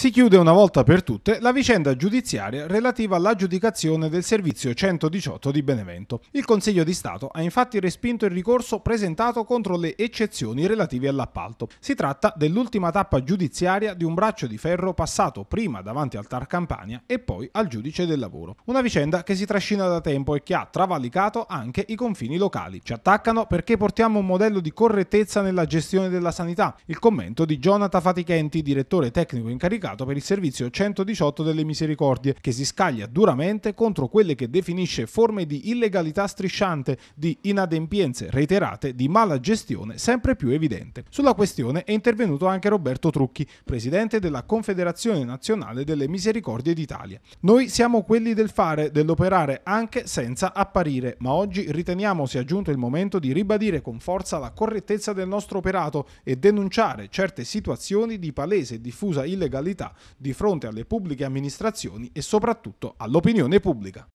Si chiude una volta per tutte la vicenda giudiziaria relativa all'aggiudicazione del servizio 118 di Benevento. Il Consiglio di Stato ha infatti respinto il ricorso presentato contro le eccezioni relative all'appalto. Si tratta dell'ultima tappa giudiziaria di un braccio di ferro passato prima davanti al Tar Campania e poi al giudice del lavoro. Una vicenda che si trascina da tempo e che ha travalicato anche i confini locali. Ci attaccano perché portiamo un modello di correttezza nella gestione della sanità. Il commento di Jonathan Fatichenti, direttore tecnico incaricato avvocato per il servizio 118 delle misericordie, che si scaglia duramente contro quelle che definisce forme di illegalità strisciante, di inadempienze reiterate, di mala gestione sempre più evidente. Sulla questione è intervenuto anche Roberto Trucchi, presidente della Confederazione Nazionale delle Misericordie d'Italia. Noi siamo quelli del fare, dell'operare anche senza apparire, ma oggi riteniamo sia giunto il momento di ribadire con forza la correttezza del nostro operato e denunciare certe situazioni di palese e diffusa illegalità verità di fronte alle pubbliche amministrazioni e soprattutto all'opinione pubblica.